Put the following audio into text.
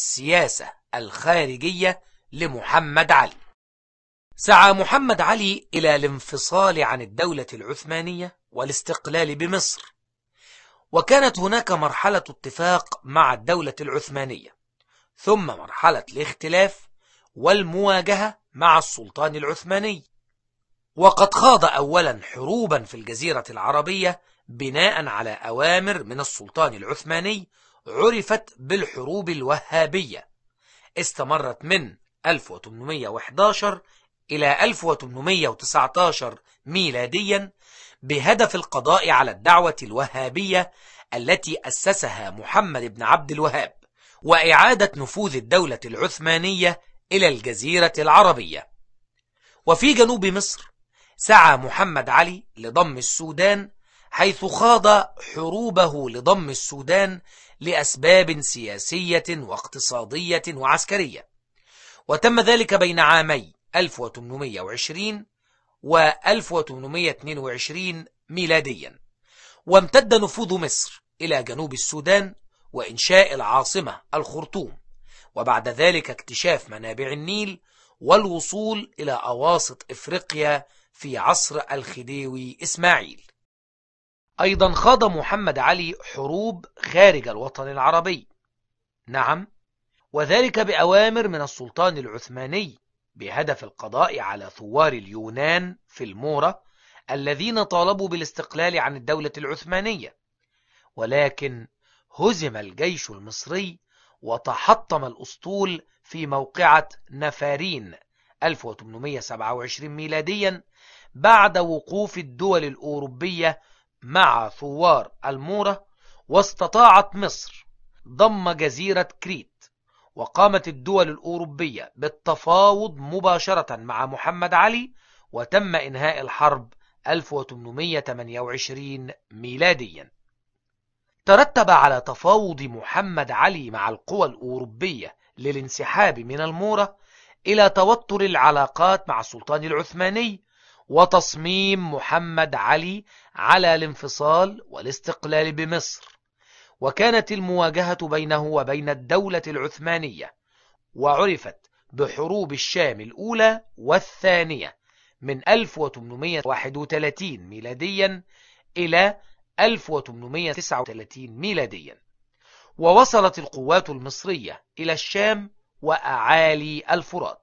السياسة الخارجية لمحمد علي سعى محمد علي إلى الانفصال عن الدولة العثمانية والاستقلال بمصر وكانت هناك مرحلة اتفاق مع الدولة العثمانية ثم مرحلة الاختلاف والمواجهة مع السلطان العثماني وقد خاض أولا حروبا في الجزيرة العربية بناء على أوامر من السلطان العثماني عرفت بالحروب الوهابية استمرت من 1811 إلى 1819 ميلاديا بهدف القضاء على الدعوة الوهابية التي أسسها محمد بن عبد الوهاب وإعادة نفوذ الدولة العثمانية إلى الجزيرة العربية وفي جنوب مصر سعى محمد علي لضم السودان حيث خاض حروبه لضم السودان لأسباب سياسية واقتصادية وعسكرية وتم ذلك بين عامي 1820 و 1822 ميلاديا وامتد نفوذ مصر إلى جنوب السودان وإنشاء العاصمة الخرطوم وبعد ذلك اكتشاف منابع النيل والوصول إلى أواسط إفريقيا في عصر الخديوي إسماعيل أيضا خاض محمد علي حروب خارج الوطن العربي نعم وذلك بأوامر من السلطان العثماني بهدف القضاء على ثوار اليونان في المورة الذين طالبوا بالاستقلال عن الدولة العثمانية ولكن هزم الجيش المصري وتحطم الأسطول في موقعة نفارين 1827 ميلاديا بعد وقوف الدول الأوروبية مع ثوار المورة واستطاعت مصر ضم جزيرة كريت وقامت الدول الأوروبية بالتفاوض مباشرة مع محمد علي وتم إنهاء الحرب 1828 ميلاديا ترتب على تفاوض محمد علي مع القوى الأوروبية للانسحاب من المورة إلى توتر العلاقات مع السلطان العثماني وتصميم محمد علي على الانفصال والاستقلال بمصر وكانت المواجهة بينه وبين الدولة العثمانية وعرفت بحروب الشام الأولى والثانية من 1831 ميلاديا إلى 1839 ميلاديا ووصلت القوات المصرية إلى الشام وأعالي الفرات